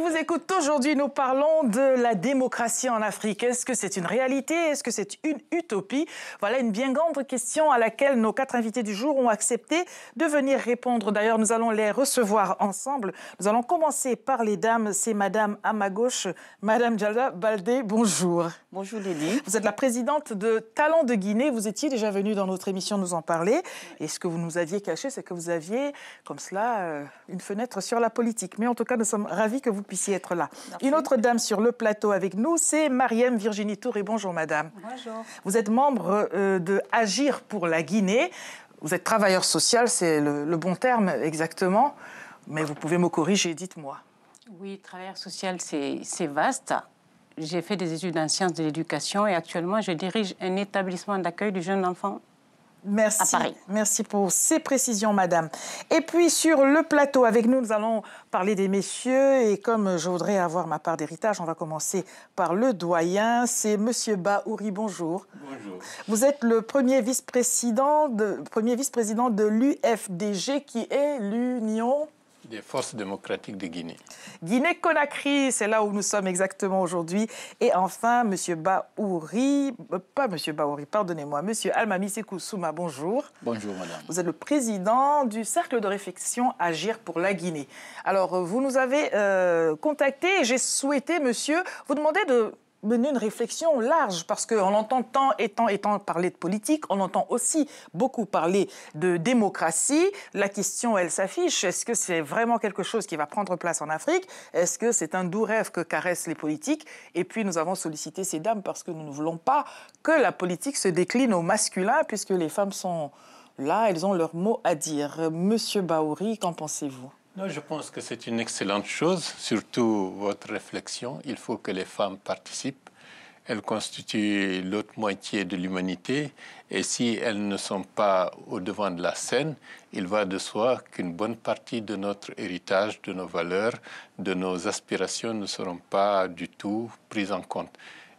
vous écoute aujourd'hui, nous parlons de la démocratie en Afrique. Est-ce que c'est une réalité Est-ce que c'est une utopie Voilà une bien grande question à laquelle nos quatre invités du jour ont accepté de venir répondre. D'ailleurs, nous allons les recevoir ensemble. Nous allons commencer par les dames. C'est Madame à ma gauche, Madame Jalda Baldé. Bonjour. Bonjour Lélie. Vous êtes la présidente de Talents de Guinée. Vous étiez déjà venue dans notre émission nous en parler. Et ce que vous nous aviez caché, c'est que vous aviez comme cela euh, une fenêtre sur la politique. Mais en tout cas, nous sommes ravis que vous puissiez être là. Une autre dame sur le plateau avec nous, c'est Mariam Virginie Touré. Bonjour madame. Bonjour. Vous êtes membre euh, de Agir pour la Guinée. Vous êtes travailleur social, c'est le, bon terme exactement, mais vous pouvez me corriger, dites-moi. Oui, travailleur social, c'est vaste. J'ai fait des études en sciences de l'éducation et actuellement je dirige un établissement d'accueil du jeune enfant Merci, Merci pour ces précisions, madame. Et puis sur le plateau, avec nous, nous allons parler des messieurs. Et comme je voudrais avoir ma part d'héritage, on va commencer par le doyen. C'est monsieur Bahouri. bonjour. Bonjour. Vous êtes le premier vice-président de, premier vice-président de l'UFDG, qui est l'Union des forces démocratiques de Guinée. Guinée-Conakry, c'est là où nous sommes exactement aujourd'hui. Et enfin, M. Baouri, euh, pas M. Baouri, pardonnez-moi, M. Almami bonjour. Bonjour, madame. Vous êtes le président du Cercle de réflexion Agir pour la Guinée. Alors, euh, vous nous avez euh, contacté et j'ai souhaité, monsieur, vous demander de mener une réflexion large, parce qu'on entend tant et tant et tant parler de politique, on entend aussi beaucoup parler de démocratie. La question, elle s'affiche, est-ce que c'est vraiment quelque chose qui va prendre place en Afrique Est-ce que c'est un doux rêve que caressent les politiques Et puis nous avons sollicité ces dames parce que nous ne voulons pas que la politique se décline au masculin, puisque les femmes sont là, elles ont leur mot à dire. Monsieur Baouri, qu'en pensez-vous je pense que c'est une excellente chose, surtout votre réflexion. Il faut que les femmes participent. Elles constituent l'autre moitié de l'humanité et si elles ne sont pas au devant de la scène, il va de soi qu'une bonne partie de notre héritage, de nos valeurs, de nos aspirations ne seront pas du tout prises en compte.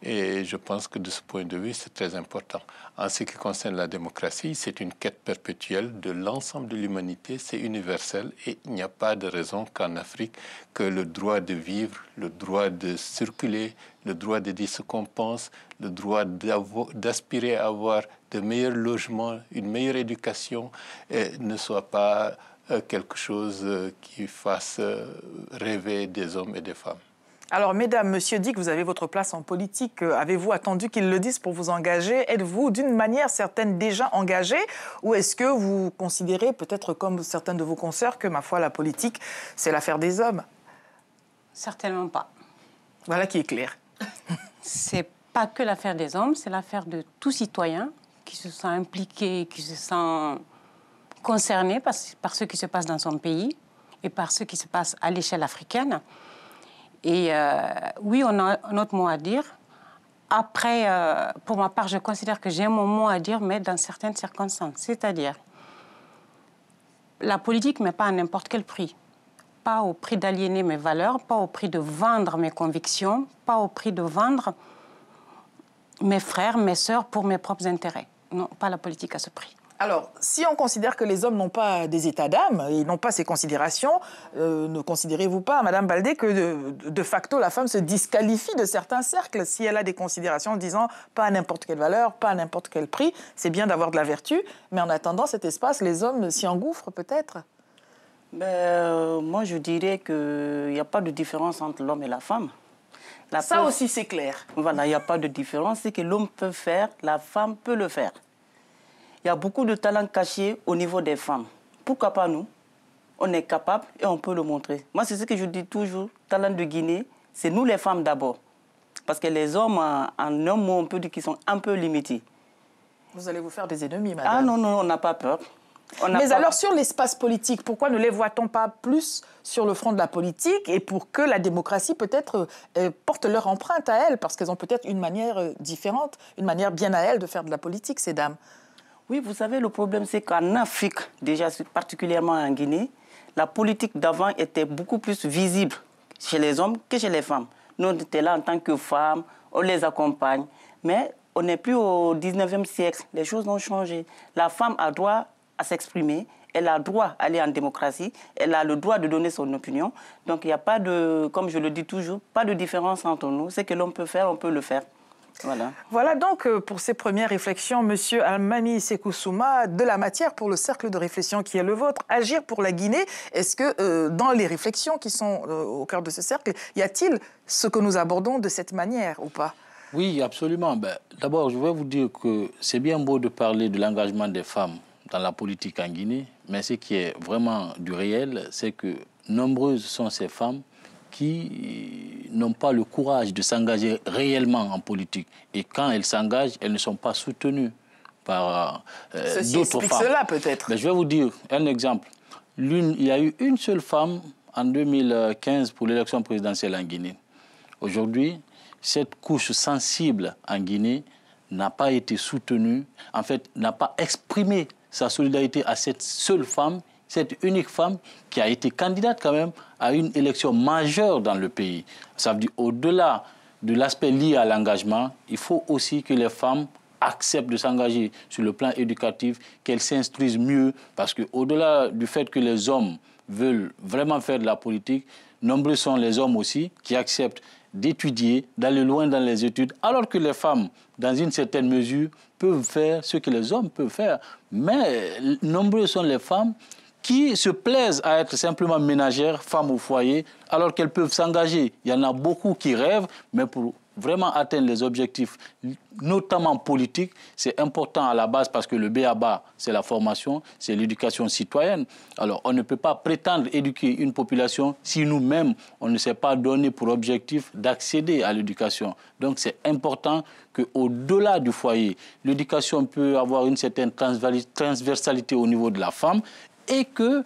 Et je pense que de ce point de vue, c'est très important. En ce qui concerne la démocratie, c'est une quête perpétuelle de l'ensemble de l'humanité, c'est universel et il n'y a pas de raison qu'en Afrique, que le droit de vivre, le droit de circuler, le droit de dire ce qu'on pense, le droit d'aspirer à avoir de meilleurs logements, une meilleure éducation, eh, ne soit pas euh, quelque chose euh, qui fasse euh, rêver des hommes et des femmes. Alors, mesdames, monsieur Dick, vous avez votre place en politique. Euh, avez-vous attendu qu'ils le disent pour vous engager Êtes-vous d'une manière certaine déjà engagée Ou est-ce que vous considérez, peut-être comme certains de vos consoeurs, que, ma foi, la politique, c'est l'affaire des hommes Certainement pas. Voilà qui est clair. c'est pas que l'affaire des hommes, c'est l'affaire de tout citoyen qui se sent impliqué, qui se sent concerné par ce qui se passe dans son pays et par ce qui se passe à l'échelle africaine. Et euh, oui, on a notre mot à dire. Après, euh, pour ma part, je considère que j'ai mon mot à dire, mais dans certaines circonstances. C'est-à-dire, la politique, mais pas à n'importe quel prix. Pas au prix d'aliéner mes valeurs, pas au prix de vendre mes convictions, pas au prix de vendre mes frères, mes sœurs pour mes propres intérêts. Non, pas la politique à ce prix. Alors, si on considère que les hommes n'ont pas des états d'âme, ils n'ont pas ces considérations, euh, ne considérez-vous pas, Madame Baldé, que de, facto la femme se disqualifie de certains cercles si elle a des considérations en disant pas à n'importe quelle valeur, pas à n'importe quel prix, c'est bien d'avoir de la vertu, mais en attendant cet espace, les hommes s'y engouffrent peut-être ben, euh, Moi, je dirais qu'il n'y a pas de différence entre l'homme et la femme. Ça aussi, c'est clair. Voilà, il n'y a pas de différence. C'est que l'homme peut faire, la femme peut le faire. Il y a beaucoup de talents cachés au niveau des femmes. Pourquoi pas nous On est capable et on peut le montrer. Moi, c'est ce que je dis toujours, talent de Guinée, c'est nous les femmes d'abord. Parce que les hommes, en un mot, on peut dire qu'ils sont un peu limités. Vous allez vous faire des ennemis, madame. Ah non, non, on n'a pas peur. On Mais alors sur l'espace politique, pourquoi ne les voit-on pas plus sur le front de la politique et pour que la démocratie peut-être euh, euh, porte leur empreinte à elles Parce qu'elles ont peut-être une manière euh, différente, une manière bien à elles de faire de la politique, ces dames. Oui, vous savez, le problème, c'est qu'en Afrique, déjà particulièrement en Guinée, la politique d'avant était beaucoup plus visible chez les hommes que chez les femmes. Nous, on était là en tant que femmes, on les accompagne. Mais on n'est plus au 19e siècle, les choses ont changé. La femme a droit à s'exprimer, elle a droit à aller en démocratie, elle a le droit de donner son opinion. Donc il n'y a pas de, comme je le dis toujours, pas de différence entre nous. Ce que l'on peut faire, on peut le faire. Voilà. donc euh, pour ces premières réflexions, Monsieur Almami Sekoussouma, de la matière pour le cercle de réflexion qui est le vôtre, agir pour la Guinée. Est-ce que euh, dans les réflexions qui sont euh, au cœur de ce cercle, y a-t-il ce que nous abordons de cette manière ou pas Oui, absolument. Ben, d'abord, je vais vous dire que c'est bien beau de parler de l'engagement des femmes dans la politique en Guinée, mais ce qui est vraiment du réel, c'est que nombreuses sont ces femmes qui n'ont pas le courage de s'engager réellement en politique. Et quand elles s'engagent, elles ne sont pas soutenues par euh, d'autres femmes. cela peut-être. je vais vous dire un exemple. il y a eu une seule femme en 2015 pour l'élection présidentielle en Guinée. Aujourd'hui, cette couche sensible en Guinée n'a pas été soutenue, en fait, n'a pas exprimé sa solidarité à cette seule femme, cette unique femme qui a été candidate quand même à une élection majeure dans le pays. Ça veut dire au-delà de l'aspect lié à l'engagement, il faut aussi que les femmes acceptent de s'engager sur le plan éducatif, qu'elles s'instruisent mieux, parce qu'au-delà du fait que les hommes veulent vraiment faire de la politique, nombreux sont les hommes aussi qui acceptent d'étudier, d'aller loin dans les études, alors que les femmes, dans une certaine mesure, peuvent faire ce que les hommes peuvent faire. Mais nombreux sont les femmes qui se plaisent à être simplement ménagères, femmes au foyer, alors qu'elles peuvent s'engager. Il y en a beaucoup qui rêvent, mais pour vraiment atteindre les objectifs, notamment politiques, c'est important à la base parce que le BABA, c'est la formation, c'est l'éducation citoyenne. Alors, on ne peut pas prétendre éduquer une population si nous-mêmes, on ne s'est pas donné pour objectif d'accéder à l'éducation. Donc, c'est important qu'au-delà du foyer, l'éducation peut avoir une certaine transversalité au niveau de la femme et que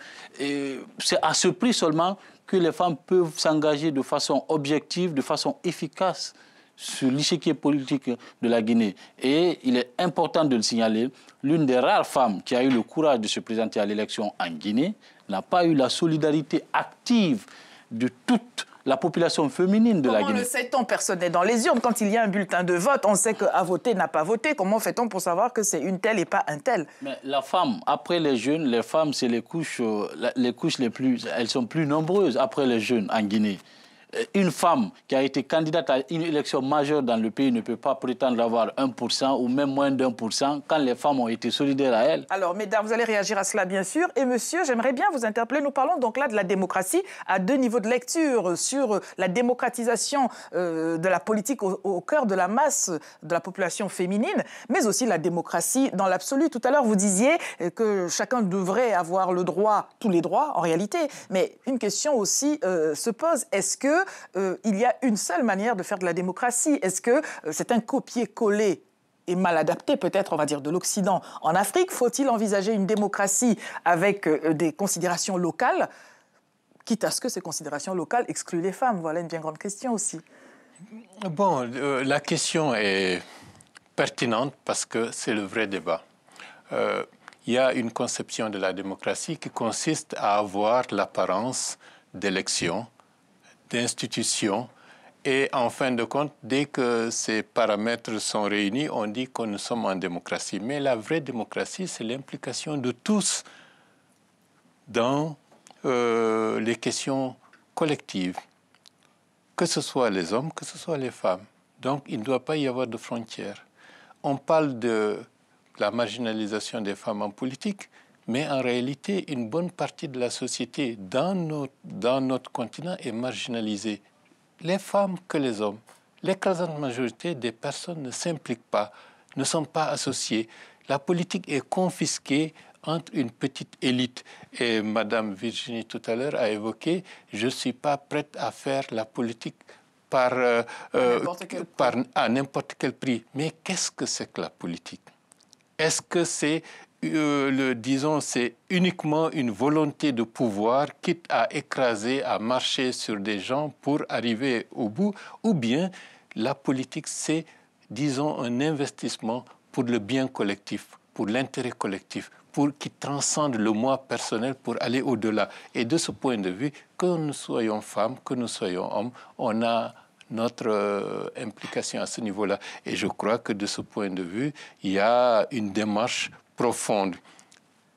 c'est à ce prix seulement que les femmes peuvent s'engager de façon objective, de façon efficace sur l'échiquier politique de la Guinée. Et il est important de le signaler, l'une des rares femmes qui a eu le courage de se présenter à l'élection en Guinée n'a pas eu la solidarité active de toutes la population féminine de la Guinée. Comment le sait-on, personne n'est dans les urnes Quand il y a un bulletin de vote, on sait qu'à voter n'a pas voté. Comment fait-on pour savoir que c'est une telle et pas un tel Mais la femme, après les jeunes, les femmes, c'est les couches, euh, les couches les plus, elles sont plus nombreuses après les jeunes en Guinée. Euh, une femme qui a été candidate à une élection majeure dans le pays ne peut pas prétendre avoir 1% ou même moins d'1% quand les femmes ont été solidaires à elle. Alors, mesdames, vous allez réagir à cela, bien sûr. Et monsieur, j'aimerais bien vous interpeller. Nous parlons donc là de la démocratie à deux niveaux de lecture sur la démocratisation euh, de la politique au, cœur de la masse de la population féminine, mais aussi la démocratie dans l'absolu. Tout à l'heure, vous disiez euh, que chacun devrait avoir le droit, tous les droits en réalité. Mais une question aussi se pose. Est-ce que euh, il y a une seule manière de faire de la démocratie Est-ce que euh, c'est un copier-coller et mal adapté peut-être, on va dire, de l'Occident en Afrique Faut-il envisager une démocratie avec euh, des considérations locales, quitte à ce que ces considérations locales excluent les femmes Voilà une bien grande question aussi. Bon, la question est pertinente parce que c'est le vrai débat. Il y a une conception de la démocratie qui consiste à avoir l'apparence d'élections d'institutions. Et en fin de compte, dès que ces paramètres sont réunis, on dit que nous sommes en démocratie. Mais la vraie démocratie, c'est l'implication de tous dans euh, les questions collectives, que ce soit les hommes, que ce soit les femmes. Donc il ne doit pas y avoir de frontières. On parle de la marginalisation des femmes en politique, mais en réalité, une bonne partie de la société dans notre, dans notre continent est marginalisée. Les femmes que les hommes. L'écrasante majorité des personnes ne s'impliquent pas, ne sont pas associées. La politique est confisquée entre une petite élite. Et Madame Virginie tout à l'heure a évoqué, je ne suis pas prête à faire la politique par, euh, euh, par à n'importe quel prix. Mais qu'est-ce que c'est que la politique Est-ce que c'est euh, le, disons, c'est uniquement une volonté de pouvoir, quitte à écraser, à marcher sur des gens pour arriver au bout, ou bien la politique, c'est, disons, un investissement pour le bien collectif, pour l'intérêt collectif, pour qui transcende le moi personnel pour aller au-delà. Et de ce point de vue, que nous soyons femmes, que nous soyons hommes, on a notre euh, implication à ce niveau-là. Et je crois que de ce point de vue, il y a une démarche profonde.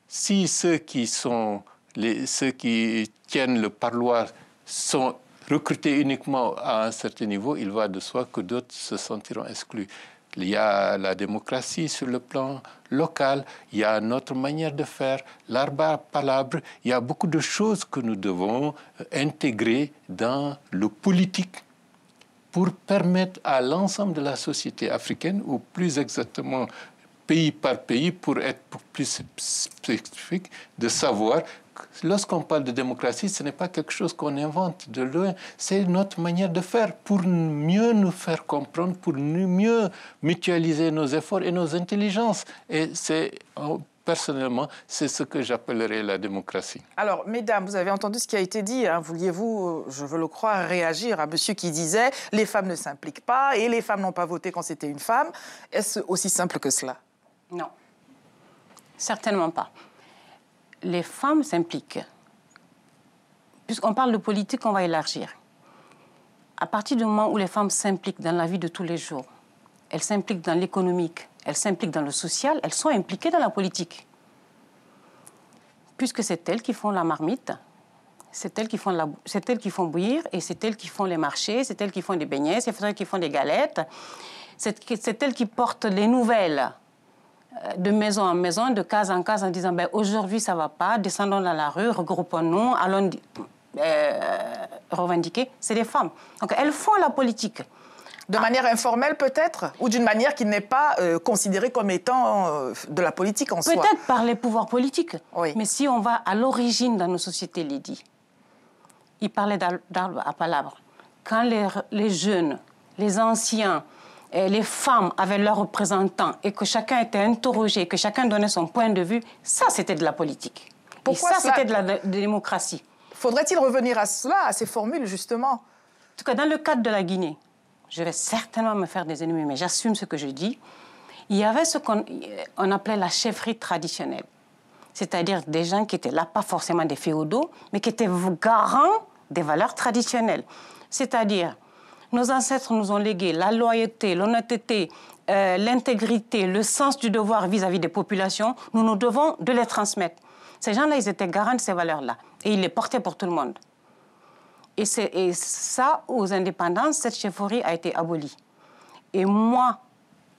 Si ceux qui, sont les, ceux qui tiennent le parloir sont recrutés uniquement à un certain niveau, il va de soi que d'autres se sentiront exclus. Il y a la démocratie sur le plan local, il y a notre manière de faire, l'arbre à palabre, il y a beaucoup de choses que nous devons intégrer dans le politique pour permettre à l'ensemble de la société africaine, ou plus exactement pays par pays pour être plus spécifique, de savoir lorsqu'on parle de démocratie, ce n'est pas quelque chose qu'on invente de loin, c'est notre manière de faire pour mieux nous faire comprendre, pour mieux mutualiser nos efforts et nos intelligences. Et c'est oh, personnellement, c'est ce que j'appellerais la démocratie. Alors, mesdames, vous avez entendu ce qui a été dit. Hein. Vouliez-vous, euh, je veux le croire, réagir à monsieur qui disait les femmes ne s'impliquent pas et les femmes n'ont pas voté quand c'était une femme Est-ce aussi simple que cela non, certainement pas. Les femmes s'impliquent. Puisqu'on parle de politique, on va élargir. À partir du moment où les femmes s'impliquent dans la vie de tous les jours, elles s'impliquent dans l'économique, elles s'impliquent dans le social, elles sont impliquées dans la politique. Puisque c'est elles qui font la marmite, c'est elles qui font, bouillir et c'est elles qui font les marchés, c'est elles qui font des beignets, c'est elles qui font des galettes, c'est elles qui portent les nouvelles euh, de maison en maison, de case en case, en disant ben, aujourd'hui ça va pas, descendons dans la rue, regroupons-nous, allons euh, revendiquer. C'est des femmes. Donc elles font la politique. De manière informelle peut-être Ou d'une manière qui n'est pas euh, considérée comme étant de la politique en soi Peut-être par les pouvoirs politiques. Mais si on va à l'origine dans nos sociétés, Lydie, il parlait d'arbre à palabre. Quand les jeunes, les anciens, les femmes avaient leurs représentants et que chacun était interrogé, que chacun donnait son point de vue, ça c'était de la politique. et ça c'était de la démocratie. Faudrait-il revenir à cela, à ces formules justement En tout cas, dans le cadre de la Guinée, je vais certainement me faire des ennemis, mais j'assume ce que je dis. Il y avait ce qu'on appelait la chefferie traditionnelle, c'est-à-dire des gens qui étaient là, pas forcément des féodaux, mais qui étaient garants des valeurs traditionnelles. C'est-à-dire, nos ancêtres nous ont légué la loyauté, l'honnêteté, euh, l'intégrité, le sens du devoir vis-à-vis des populations. Nous nous devons de les transmettre. Ces gens-là, ils étaient garants de ces valeurs-là. Et ils les portaient pour tout le monde. Et, ça, aux indépendances, cette chefferie a été abolie. Et moi,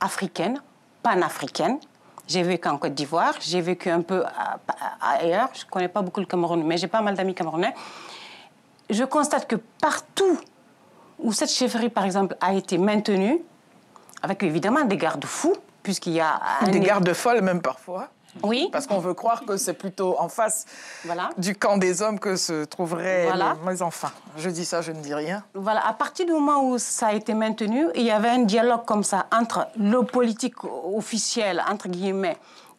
africaine, panafricaine, j'ai vécu en Côte d'Ivoire, j'ai vécu un peu ailleurs. Je ne connais pas beaucoup le Cameroun, mais j'ai pas mal d'amis camerounais. Je constate que partout où cette chefferie, par exemple, a été maintenue, avec évidemment des gardes fous puisqu'il y a... Des gardes folles même parfois. Oui. Parce qu'on veut croire que c'est plutôt en face voilà. du camp des hommes que se trouveraient voilà. les enfants. Je dis ça, je ne dis rien. Voilà, à partir du moment où ça a été maintenu, il y avait un dialogue comme ça entre le politique officiel, entre guillemets,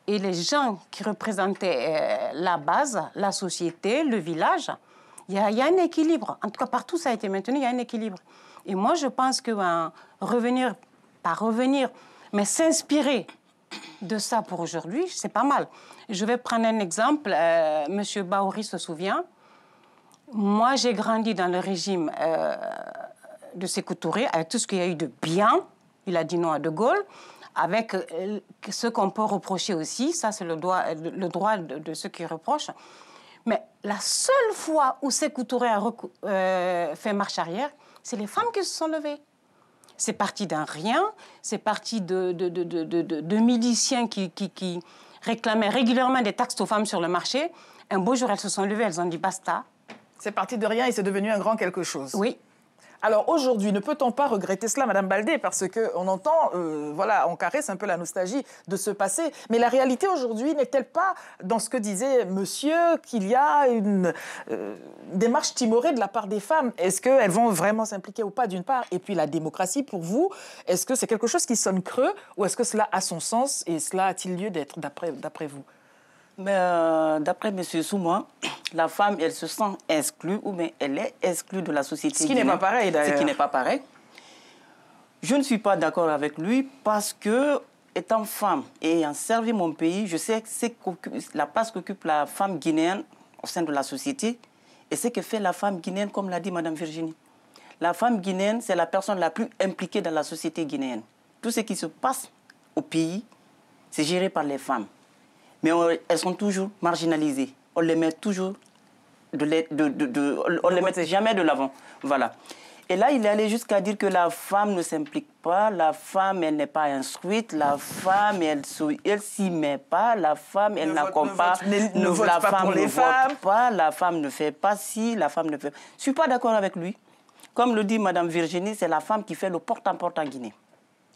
et les gens qui représentaient euh, la base, la société, le village. Il y, a, un équilibre. En tout cas, partout, ça a été maintenu, il y a un équilibre. Et moi, je pense que ben, revenir, pas revenir, mais s'inspirer de ça pour aujourd'hui, c'est pas mal. Je vais prendre un exemple. Euh, Monsieur Baouri se souvient. Moi, j'ai grandi dans le régime euh, de Sékou Touré, avec tout ce qu'il y a eu de bien. Il a dit non à De Gaulle. Avec euh, ce qu'on peut reprocher aussi, ça c'est le droit, de ceux qui reprochent, mais la seule fois où ces Touré a euh, fait marche arrière, c'est les femmes qui se sont levées. C'est parti d'un rien, c'est parti de, de, miliciens qui, qui, qui, réclamaient régulièrement des taxes aux femmes sur le marché. Un beau jour, elles se sont levées, elles ont dit basta. C'est parti de rien et c'est devenu un grand quelque chose. Oui, alors aujourd'hui, ne peut-on pas regretter cela, Madame Baldé, parce qu'on entend, euh, voilà, on caresse un peu la nostalgie de ce passé, mais la réalité aujourd'hui n'est-elle pas dans ce que disait Monsieur qu'il y a une euh, démarche timorée de la part des femmes Est-ce qu'elles vont vraiment s'impliquer ou pas d'une part Et puis la démocratie, pour vous, est-ce que c'est quelque chose qui sonne creux ou est-ce que cela a son sens et cela a-t-il lieu d'être d'après vous mais euh, d'après M. Souma, la femme, elle se sent exclue ou bien elle est exclue de la société. Ce qui n'est pas pareil d'ailleurs. Ce qui n'est pas pareil. Je ne suis pas d'accord avec lui parce que, étant femme et ayant servi mon pays, je sais la place qu'occupe la femme guinéenne au sein de la société et ce que fait la femme guinéenne, comme l'a dit Mme Virginie. La femme guinéenne, c'est la personne la plus impliquée dans la société guinéenne. Tout ce qui se passe au pays, c'est géré par les femmes mais elles sont toujours marginalisées. On les met toujours de, les, de, de, on les met jamais de l'avant. Voilà. Et là, il est allé jusqu'à dire que la femme ne s'implique pas, la femme, elle n'est pas instruite, la femme, elle elle s'y met pas, la femme, elle n'accompagne pas, la pas femme pour les ne femmes. vote pas, la femme ne fait pas si, la femme ne fait. Je ne suis pas d'accord avec lui. Comme le dit Madame Virginie, c'est la femme qui fait le porte à -porte en Guinée.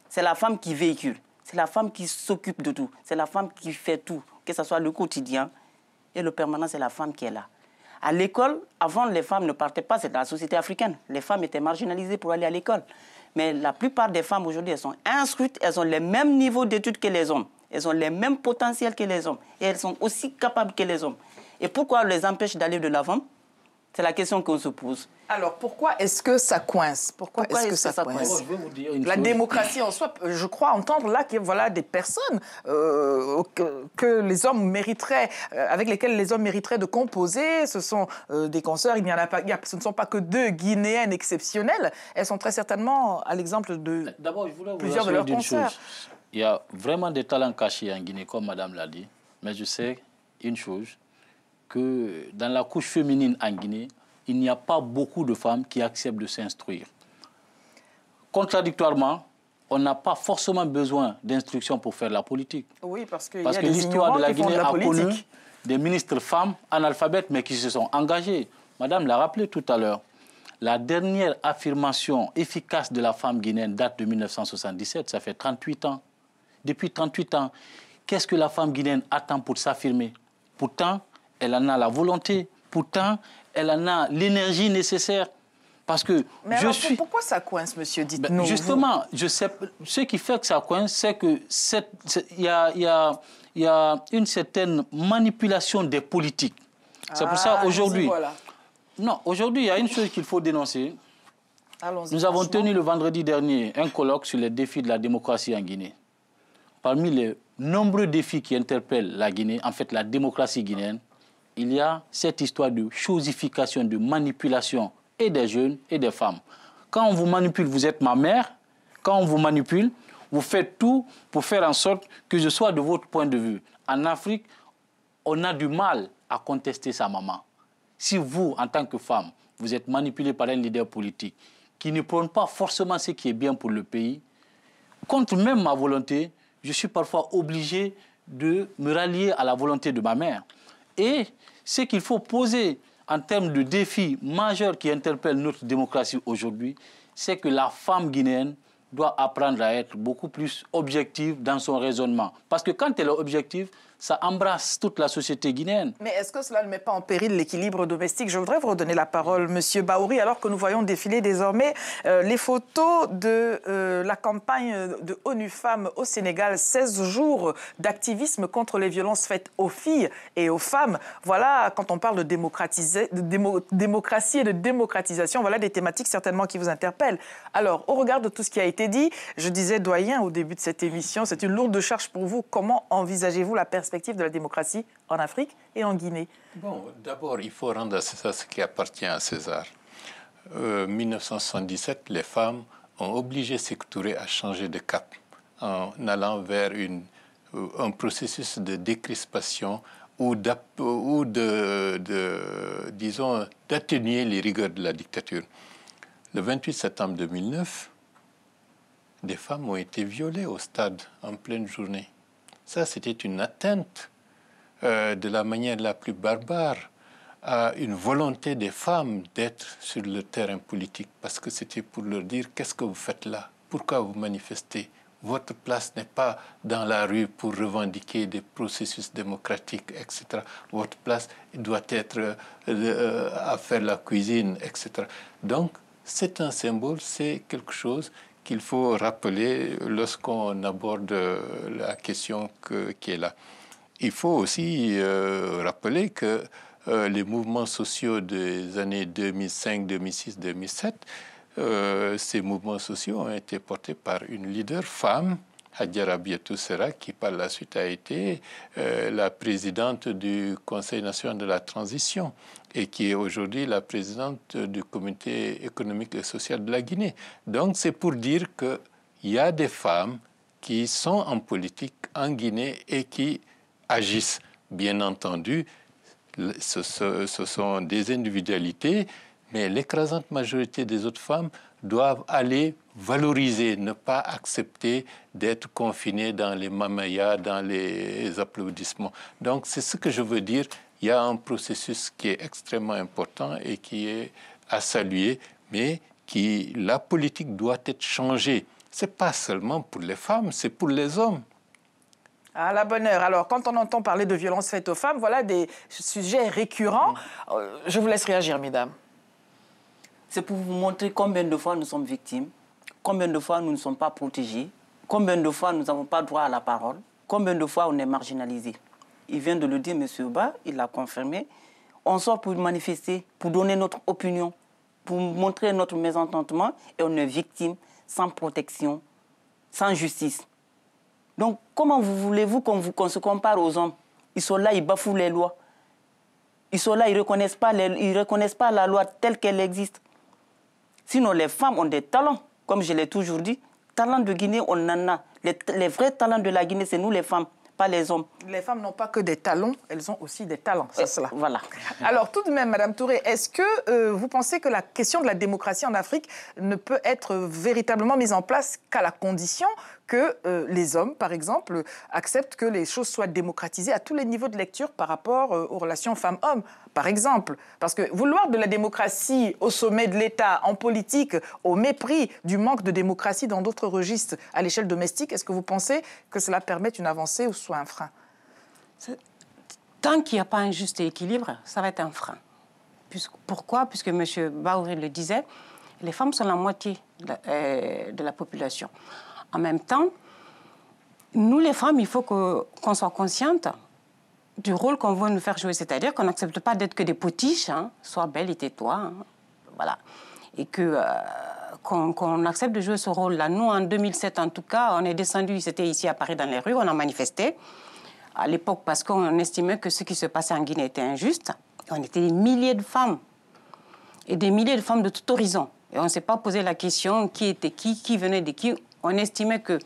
C'est la femme qui véhicule. C'est la femme qui s'occupe de tout. C'est la femme qui fait tout que ce soit le quotidien et le permanent, c'est la femme qui est là. À l'école, avant, les femmes ne partaient pas, c'est dans la société africaine. Les femmes étaient marginalisées pour aller à l'école. Mais la plupart des femmes aujourd'hui, elles sont instruites, elles ont les mêmes niveaux d'études que les hommes, elles ont les mêmes potentiels que les hommes, et elles sont aussi capables que les hommes. Et pourquoi on les empêche d'aller de l'avant c'est la question qu'on se pose. Alors pourquoi est-ce que ça coince Pourquoi, est-ce que, ça, coince, oh, La démocratie en soi, euh, je crois entendre là qu'il y voilà des personnes euh, que, les hommes mériteraient, euh, avec lesquelles les hommes mériteraient de composer. Ce sont des consoeurs, il n'y en a pas, il ce ne sont pas que deux Guinéennes exceptionnelles. Elles sont très certainement à l'exemple de je plusieurs de leurs consoeurs. Il y a vraiment des talents cachés en Guinée, comme Madame l'a dit. Mais je sais une chose, que dans la couche féminine en Guinée, il n'y a pas beaucoup de femmes qui acceptent de s'instruire. Contradictoirement, on n'a pas forcément besoin d'instruction pour faire la politique. Oui, parce que, l'histoire de la Guinée a connu des ministres femmes analphabètes, mais qui se sont engagés. Madame l'a rappelé tout à l'heure. La dernière affirmation efficace de la femme guinéenne date de 1977, ça fait 38 ans. Depuis 38 ans, qu'est-ce que la femme guinéenne attend pour s'affirmer Pourtant, elle en a la volonté. Pourtant, elle en a l'énergie nécessaire. Parce que Mais je alors, Pourquoi ça coince, monsieur dites ben, Justement, je sais, ce qui fait que ça coince, c'est que il y a, une certaine manipulation des politiques. C'est pour ça ah, aujourd'hui. Non, aujourd'hui, il y a une chose qu'il faut dénoncer. Nous avons tenu le vendredi dernier un colloque sur les défis de la démocratie en Guinée. Parmi les nombreux défis qui interpellent la Guinée, en fait la démocratie guinéenne, il y a cette histoire de chosification, de manipulation et des jeunes et des femmes. Quand on vous manipule, vous êtes ma mère. Quand on vous manipule, vous faites tout pour faire en sorte que je sois de votre point de vue. En Afrique, on a du mal à contester sa maman. Si vous, en tant que femme, vous êtes manipulée par un leader politique qui ne prône pas forcément ce qui est bien pour le pays, contre même ma volonté, je suis parfois obligée de me rallier à la volonté de ma mère. Et ce qu'il faut poser en termes de défis majeurs qui interpelle notre démocratie aujourd'hui, c'est que la femme guinéenne doit apprendre à être beaucoup plus objective dans son raisonnement. Parce que quand elle est objective, ça embrasse toute la société guinéenne. Mais est-ce que cela ne met pas en péril l'équilibre domestique Je voudrais vous redonner la parole, Monsieur Baouri, alors que nous voyons défiler désormais euh, les photos de euh, la campagne de ONU Femmes au Sénégal, 16 jours d'activisme contre les violences faites aux filles et aux femmes. Voilà, quand on parle de, démocratiser, démocratie et de démocratisation, voilà des thématiques certainement qui vous interpellent. Alors, au regard de tout ce qui a été dit, je disais doyen au début de cette émission, c'est une lourde charge pour vous. Comment envisagez-vous la perspective de la démocratie en Afrique et en Guinée Bon, d'abord, il faut rendre à César ce qui appartient à César. Euh, 1977, les femmes ont obligé Touré à changer de cap en allant vers une, euh, un processus de décrispation ou, ou de, disons, d'atténuer les rigueurs de la dictature. Le 28 septembre 2009, des femmes ont été violées au stade en pleine journée. Ça, c'était une atteinte euh, de la manière la plus barbare à une volonté des femmes d'être sur le terrain politique, parce que c'était pour leur dire qu'est-ce que vous faites là, pourquoi vous manifestez. Votre place n'est pas dans la rue pour revendiquer des processus démocratiques, etc. Votre place doit être euh, euh, à faire la cuisine, etc. Donc, c'est un symbole, c'est quelque chose qu'il faut rappeler lorsqu'on aborde la question qui est là. Il faut aussi euh, rappeler que euh, les mouvements sociaux des années 2005, 2006, 2007, ces mouvements sociaux ont été portés par une leader femme Hadjara Bietoussera, qui par la suite a été euh, la présidente du Conseil national de la transition et qui est aujourd'hui la présidente du Comité économique et social de la Guinée. Donc c'est pour dire qu'il y a des femmes qui sont en politique en Guinée et qui agissent. Bien entendu, ce, ce sont des individualités mais l'écrasante majorité des autres femmes doivent aller valoriser, ne pas accepter d'être confinées dans les mamayas, dans les applaudissements. Donc c'est ce que je veux dire. Il y a un processus qui est extrêmement important et qui est à saluer, mais qui la politique doit être changée. C'est pas seulement pour les femmes, c'est pour les hommes. À ah, la bonne heure. Alors, quand on entend parler de violences faites aux femmes, voilà des sujets récurrents. Euh, je vous laisse réagir, mesdames. C'est pour vous montrer combien de fois nous sommes victimes, combien de fois nous ne sommes pas protégés, combien de fois nous n'avons pas droit à la parole, combien de fois on est marginalisé. Il vient de le dire, M. Oba, il l'a confirmé. On sort pour manifester, pour donner notre opinion, pour montrer notre mésententement et on est victime sans protection, sans justice. Donc comment voulez-vous qu'on se compare aux hommes Ils sont là, ils bafouent les lois. Ils sont là, ils ne reconnaissent, ils reconnaissent pas la loi telle qu'elle existe. Sinon, les femmes ont des talents, comme je l'ai toujours dit. Talents de Guinée, on en a. Les, les vrais talents de la Guinée, c'est nous les femmes, pas les hommes les femmes n'ont pas que des talons, elles ont aussi des talents. c'est euh, cela. Voilà. Alors tout de même, Madame Touré, est-ce que euh, vous pensez que la question de la démocratie en Afrique ne peut être véritablement mise en place qu'à la condition que euh, les hommes, par exemple, acceptent que les choses soient démocratisées à tous les niveaux de lecture par rapport aux relations femmes-hommes, par exemple Parce que vouloir de la démocratie au sommet de l'État, en politique, au mépris du manque de démocratie dans d'autres registres à l'échelle domestique, est-ce que vous pensez que cela permet une avancée ou soit un frein Tant qu'il n'y a pas un juste équilibre, ça va être un frein. pourquoi Puisque M. Bauri le disait, les femmes sont la moitié euh, de la, population. En même temps, nous les femmes, il faut qu'on soit conscientes du rôle qu'on veut nous faire jouer. C'est-à-dire qu'on n'accepte pas d'être que des potiches, hein. sois belle et tais-toi. Hein. Voilà. Et que. Euh, qu'on accepte de jouer ce rôle-là. Nous, en 2007, en tout cas, on est descendu, c'était ici à Paris dans les rues, on a manifesté à l'époque parce qu'on estimait que ce qui se passait en Guinée était injuste. On était des milliers de femmes et des milliers de femmes de tout horizon. Et on ne s'est pas posé la question qui était qui, qui venait de qui. On estimait que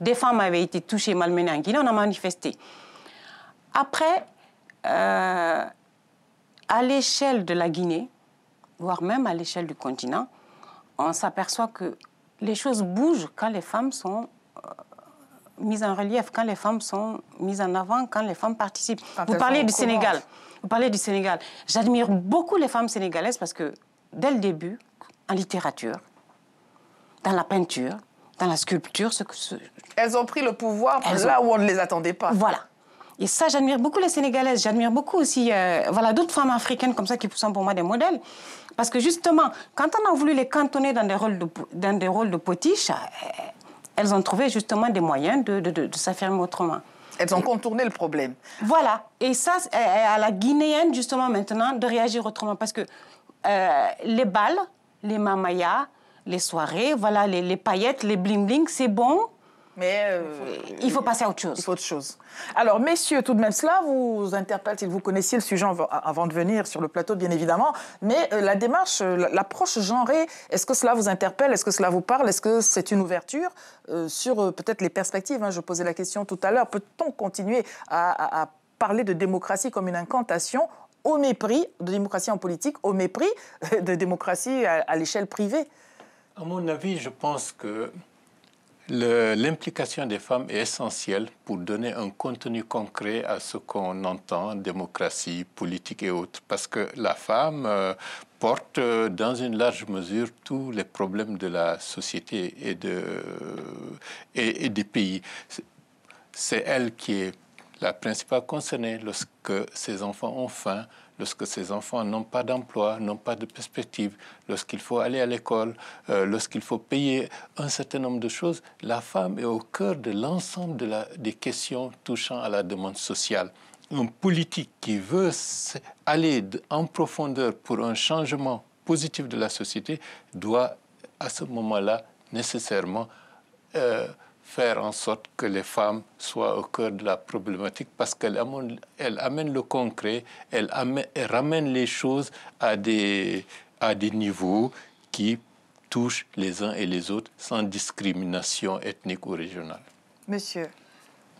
des femmes avaient été touchées, malmenées en Guinée. On a manifesté. Après, euh, à l'échelle de la Guinée, voire même à l'échelle du continent, on s'aperçoit que les choses bougent quand les femmes sont mise en relief, quand les femmes sont mises en avant, quand les femmes participent. vous parlez du Sénégal. Vous parlez du Sénégal. J'admire beaucoup les femmes sénégalaises parce que dès le début, en littérature, dans la peinture, dans la sculpture, ce elles ont pris le pouvoir là où on ne les attendait pas. Voilà. Et ça, j'admire beaucoup les Sénégalaises. J'admire beaucoup aussi, euh, voilà, d'autres femmes africaines comme ça qui sont pour moi des modèles. Parce que justement, quand on a voulu les cantonner dans des rôles de, dans des rôles de potiche, euh, elles ont trouvé justement des moyens de, de, de, s'affirmer autrement. Elles ont contourné le problème. Voilà. Et ça, à la Guinéenne, justement, maintenant, de réagir autrement. Parce que euh, les balles, les mamayas, les soirées, voilà, les, les paillettes, les bling-bling, c'est bon, mais euh, il faut passer à autre chose. autre chose. Alors, messieurs, tout de même, cela vous interpelle si Vous connaissiez le sujet avant de venir sur le plateau, bien évidemment. Mais euh, la démarche, euh, l'approche genrée, est-ce que cela vous interpelle Est-ce que cela vous parle Est-ce que c'est une ouverture sur peut-être les perspectives hein, Je posais la question tout à l'heure. Peut-on continuer à, parler de démocratie comme une incantation au mépris de démocratie en politique, au mépris de démocratie à, à l'échelle privée À mon avis, je pense que L'implication des femmes est essentielle pour donner un contenu concret à ce qu'on entend, démocratie, politique et autres, parce que la femme euh, porte euh, dans une large mesure tous les problèmes de la société et, de, et des pays. C'est elle qui est la principale concernée lorsque ces enfants ont faim, lorsque ces enfants n'ont pas d'emploi, n'ont pas de perspective, lorsqu'il faut aller à l'école, euh, lorsqu'il faut payer un certain nombre de choses, la femme est au cœur de l'ensemble de des questions touchant à la demande sociale. Une politique qui veut aller en profondeur pour un changement positif de la société doit, à ce moment-là, nécessairement euh, faire en sorte que les femmes soient au cœur de la problématique parce qu'elles amènent, le concret, elles, amènent, ramènent les choses à des, à des niveaux qui touchent les uns et les autres sans discrimination ethnique ou régionale. Monsieur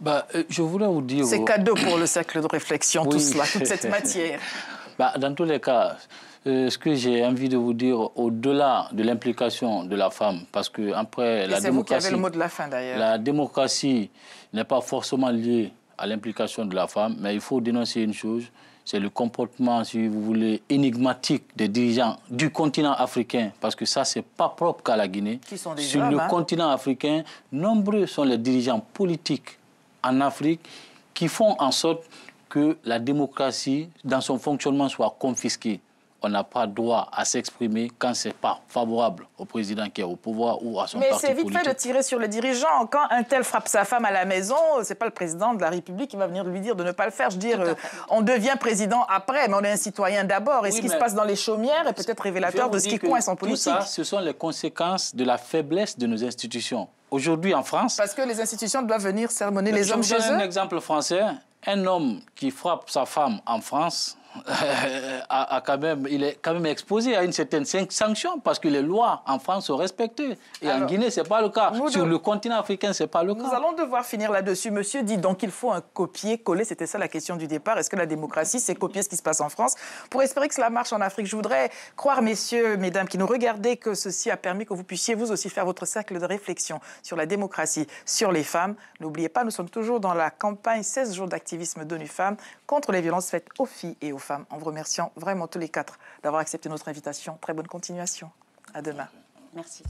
bah, euh, je voulais vous dire... C'est cadeau pour le cercle de réflexion, tout cela, toute cette matière. Bah, dans tous les cas, euh, ce que j'ai envie de vous dire, au-delà de l'implication de la femme, parce que après la démocratie, de la La démocratie n'est pas forcément liée à l'implication de la femme, mais il faut dénoncer une chose, c'est le comportement, si vous voulez, énigmatique des dirigeants du continent africain, parce que ça, c'est pas propre qu'à la Guinée. Qui sont Sur le hein. continent africain, nombreux sont les dirigeants politiques en Afrique qui font en sorte que la démocratie, dans son fonctionnement, soit confisquée on n'a pas droit à s'exprimer quand ce n'est pas favorable au président qui est au pouvoir ou à son parti Mais c'est vite fait de tirer sur le dirigeant. Quand un tel frappe sa femme à la maison, ce n'est pas le président de la République qui va venir lui dire de ne pas le faire. Je veux dire, euh, on devient président après, mais on est un citoyen d'abord. Et ce qui se passe dans les chaumières est peut-être révélateur de ce qui coince en politique. Tout ça, ce sont les conséquences de la faiblesse de nos institutions. Aujourd'hui en France... Parce que les institutions doivent venir sermonner les hommes chez eux. un exemple français. Un homme qui frappe sa femme en France euh, a, a, quand même, il est quand même exposé à une certaine sanction parce que les lois en France sont respectées. Et en Guinée, ce n'est pas le cas. Sur le continent africain, ce n'est pas le cas. Nous allons devoir finir là-dessus. Monsieur dit donc il faut un copier-coller. C'était ça la question du départ. Est-ce que la démocratie, c'est copier ce qui se passe en France Pour espérer que cela marche en Afrique, je voudrais croire, messieurs, mesdames, qui nous regardez, que ceci a permis que vous puissiez vous aussi faire votre cercle de réflexion sur la démocratie, sur les femmes. N'oubliez pas, nous sommes toujours dans la campagne 16 jours d'activisme de femmes contre les violences faites aux filles et aux femmes, en vous remerciant vraiment tous les quatre d'avoir accepté notre invitation. Très bonne continuation. À demain. Merci.